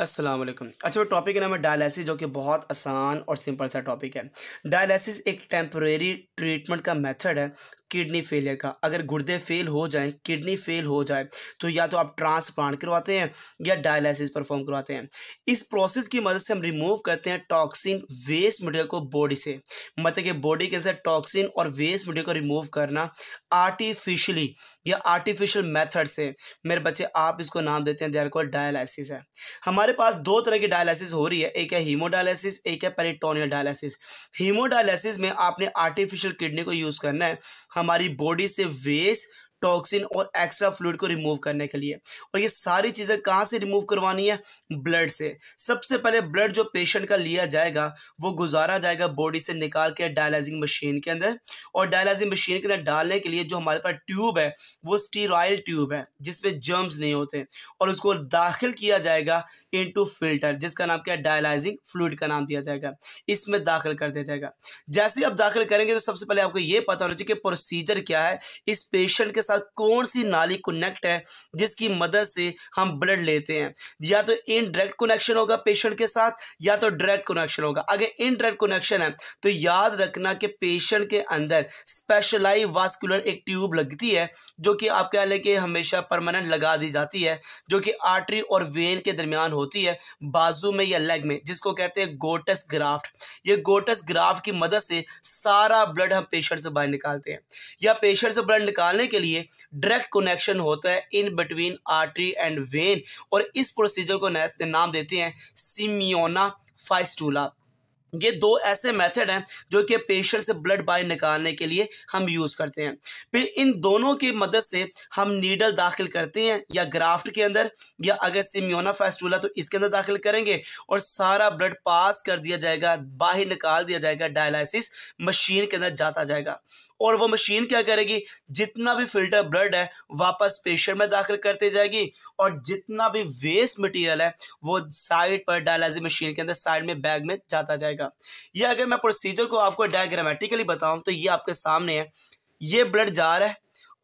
असलम अच्छा वो टॉपिक का नाम है डायलिसिस जो कि बहुत आसान और सिंपल सा टॉपिक है डायलिसिस एक टेम्परेरी ट्रीटमेंट का मेथड है किडनी फेलियर का अगर गुर्दे फेल हो जाए किडनी फेल हो जाए तो या तो आप ट्रांसप्लांट करवाते हैं या डायलिसिस परफॉर्म करवाते हैं इस प्रोसेस की मदद से हम रिमूव करते हैं टॉक्सिन वेस्ट मटेरियल को बॉडी से मतलब कि बॉडी के अंदर टॉक्सिन और वेस्ट मटेरियल को रिमूव करना आर्टिफिशली या आर्टिफिशियल मेथड से मेरे बच्चे आप इसको नाम देते हैं देर को डायलिसिस है हमारे पास दो तरह की डायलिसिस हो रही है एक है हीमोडायलिसिस एक है पेरिटोनियल डायलिसिस हीमोडायलिसिस में आपने आर्टिफिशियल किडनी को यूज़ करना है हमारी बॉडी से वेस्ट टॉक्सिन और एक्स्ट्रा फ्लूड को रिमूव करने के लिए और ये सारी चीज़ें कहाँ से रिमूव करवानी है ब्लड से सबसे पहले ब्लड जो पेशेंट का लिया जाएगा वो गुजारा जाएगा बॉडी से निकाल के डायलाइजिंग मशीन के अंदर और डायलाइजिंग मशीन के अंदर डालने के लिए जो हमारे पास ट्यूब है वो स्टीराइल ट्यूब है जिसमें जर्म्स नहीं होते और उसको दाखिल किया जाएगा इनटू फिल्टर जिसका नाम क्या डायलाइजिंग फ्लूड का नाम दिया जाएगा इसमें दाखिल कर दिया जाएगा जैसे आप दाखिल करेंगे तो सबसे पहले आपको ये पता होना चाहिए कि प्रोसीजर क्या है इस पेशेंट के साथ कौन सी नाली कनेक्ट है जिसकी मदद से हम ब्लड लेते हैं या तो इनडायरेक्ट कनेक्शन होगा पेशेंट के साथ या तो डायरेक्ट कनेक्शन होगा अगर इनडायरेक्ट कनेक्शन है तो याद रखना कि पेशेंट के अंदर स्पेशलाइज वास्कुलर एक ट्यूब लगती है जो कि आप कह लें कि हमेशा परमानेंट लगा दी जाती है जो कि आर्टरी और वेन के दरमियान होती है बाजू में या लेग में जिसको कहते हैं गोटस ग्राफ्ट ये गोटस ग्राफ्ट की मदद से सारा ब्लड हम पेशेंट से बाहर निकालते हैं या पेशेंट से ब्लड निकालने के लिए लिए डायरेक्ट कनेक्शन होता है in between artery and vein और इस प्रोसीजर को नाम देते हैं सिमियोना फाइस्टूला ये दो ऐसे मेथड हैं जो कि पेशेंट से ब्लड बाहर निकालने के लिए हम यूज़ करते हैं फिर इन दोनों की मदद से हम नीडल दाखिल करते हैं या ग्राफ्ट के अंदर या अगर सिमियोना फेस्टूला तो इसके अंदर दाखिल करेंगे और सारा ब्लड पास कर दिया जाएगा बाहर निकाल दिया जाएगा डायलिसिस मशीन के अंदर जाता जाएगा और वो मशीन क्या करेगी जितना भी फिल्टर ब्लड है वापस पेशेंट में दाखिल करती जाएगी और जितना भी वेस्ट मटेरियल है वो साइड पर डायलिसिस मशीन के अंदर साइड में बैग में जाता जाएगा ये अगर मैं प्रोसीजर को आपको डायग्रामेटिकली बताऊँ तो ये आपके सामने है ये ब्लड जा रहा है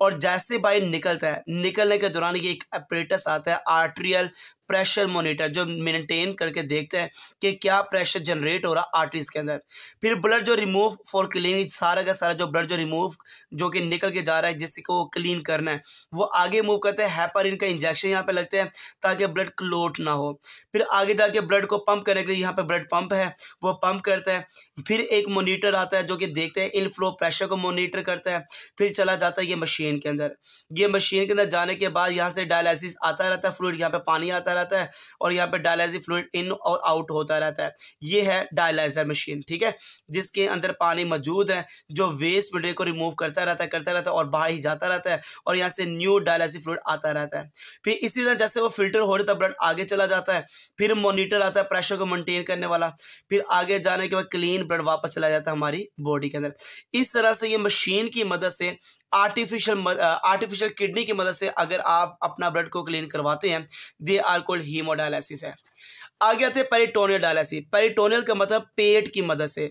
और जैसे बाई निकलता है निकलने के दौरान ये एक अप्रेटस आता है आर्ट्रियल प्रेशर मॉनिटर जो मेंटेन करके देखते हैं कि क्या प्रेशर जनरेट हो रहा आर्टरीज के अंदर फिर ब्लड जो रिमूव फॉर क्लीन सारा का सारा जो ब्लड जो रिमूव जो कि निकल के जा रहा है जिसको क्लीन करना है वो आगे मूव करते हैं हैपरिन का इंजेक्शन यहाँ पे लगते हैं ताकि ब्लड क्लोट ना हो फिर आगे जाके ब्लड को पंप करने के लिए यहाँ पर ब्लड पंप है वो पंप करते हैं फिर एक मोनीटर आता है जो कि देखते हैं इन फ्लो प्रेशर को मोनीटर करता है फिर चला जाता है ये मशीन के अंदर ये मशीन के अंदर जाने के बाद यहाँ से डायलिसिस आता रहता है फ्लूड यहाँ पर पानी आता है होता रहता है और यहाँ पे डायलाइजिक फ्लूड इन और आउट होता रहता है ये है डायलाइजर मशीन ठीक है जिसके अंदर पानी मौजूद है जो वेस्ट मटेरियल को रिमूव करता रहता है करता रहता है और बाहर ही जाता रहता है और यहाँ से न्यू डायलिसिस फ्लूड आता रहता है फिर इसी तरह जैसे वो फिल्टर हो रहा था ब्लड आगे चला जाता है फिर मोनिटर आता है प्रेशर को मेनटेन करने वाला फिर आगे जाने के बाद क्लीन ब्लड वापस चला जाता है हमारी बॉडी के अंदर इस तरह से ये मशीन की मदद से आर्टिफिशियल आर्टिफिशियल किडनी की मदद से अगर आप अपना ब्लड को क्लीन करवाते हैं दे आर कोल्ड हीमोडायलिसिस है आगे आते हैं पेरिटोनियल डायलिसिस पेरिटोनियल का मतलब पेट की मदद से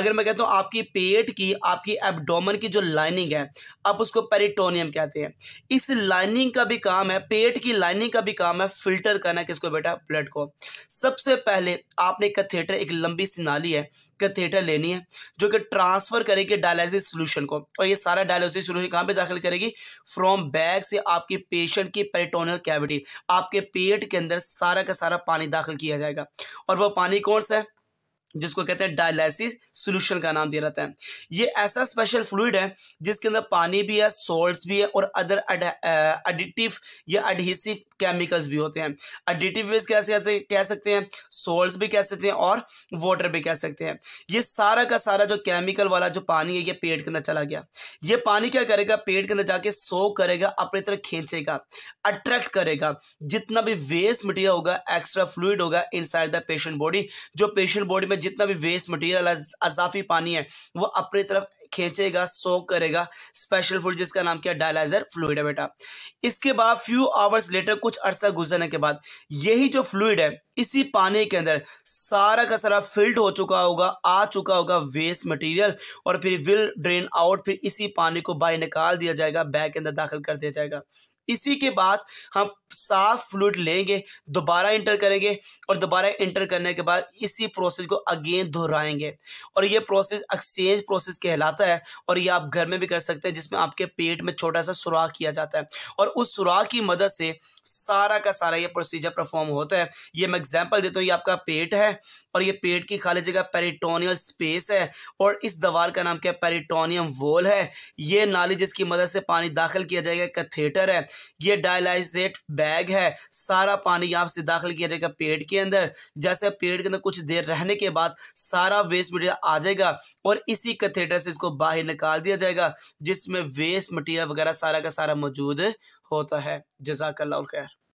अगर मैं कहता हूँ आपकी पेट की आपकी एब्डोमन की जो लाइनिंग है आप उसको पेरिटोनियम कहते हैं इस लाइनिंग का भी काम है पेट की लाइनिंग का भी काम है फिल्टर करना किसको बेटा ब्लड को सबसे पहले आपने कथेटर एक लंबी सी नाली है कथेटर लेनी है जो कि ट्रांसफ़र करेगी डायलिसिस सोल्यूशन को और ये सारा डायलिसिस सॉल्यूशन कहाँ पे दाखिल करेगी फ्रॉम बैग से आपके पेशेंट की पेरिटोनल कैविटी आपके पेट के अंदर सारा का सारा पानी दाखिल किया जाएगा और वह पानी कौन सा है जिसको कहते हैं डायलिसिस सॉल्यूशन का नाम दिया जाता है ये ऐसा स्पेशल फ्लूड है जिसके अंदर पानी भी है सॉल्ट्स भी है और अदर एडिटिव या एडहेसिव केमिकल्स भी होते हैं एडिटिव वेस्ट कैसे कहते हैं कह सकते हैं सोल्ट भी कह सकते हैं और वाटर भी कह सकते हैं ये सारा का सारा जो केमिकल वाला जो पानी है ये पेट के अंदर चला गया ये पानी क्या करेगा पेट के अंदर जाके सो करेगा अपनी तरफ खींचेगा अट्रैक्ट करेगा जितना भी वेस्ट मटीरियल होगा एक्स्ट्रा फ्लूड होगा साइड द पेशेंट बॉडी जो पेशेंट बॉडी में जितना भी वेस्ट मटीरियल अजाफी पानी है वो अपनी तरफ खींचेगा सोक करेगा स्पेशल फूड जिसका नाम क्या डायलाइजर फ्लूड है बेटा इसके बाद फ्यू आवर्स लेटर कुछ अरसा गुजरने के बाद यही जो फ्लूड है इसी पानी के अंदर सारा का सारा फिल्ड हो चुका होगा आ चुका होगा वेस्ट मटेरियल और फिर विल ड्रेन आउट फिर इसी पानी को बाहर निकाल दिया जाएगा बैग के अंदर दाखिल कर दिया जाएगा इसी के बाद हम साफ फ्लूड लेंगे दोबारा इंटर करेंगे और दोबारा इंटर करने के बाद इसी प्रोसेस को अगेन दोहराएंगे और ये प्रोसेस एक्सचेंज प्रोसेस कहलाता है और ये आप घर में भी कर सकते हैं जिसमें आपके पेट में छोटा सा सुराख किया जाता है और उस सुराख की मदद से सारा का सारा ये प्रोसीजर परफॉर्म होता है ये मैं एग्जाम्पल देता हूँ ये आपका पेट है और ये पेट की खाली जगह पेरिटोनियल स्पेस है और इस दवार का नाम क्या पेरिटोनियम वोल है ये नाली जिसकी मदद से पानी दाखिल किया जाएगा कथेटर है ये डायलाइजेट बैग है सारा पानी यहाँ से दाखिल किया जाएगा पेट के अंदर जैसे पेट के अंदर कुछ देर रहने के बाद सारा वेस्ट मटीरियल आ जाएगा और इसी कथेटर से इसको बाहर निकाल दिया जाएगा जिसमें वेस्ट मटीरियल वगैरह सारा का सारा मौजूद होता है जजाकल्ला खैर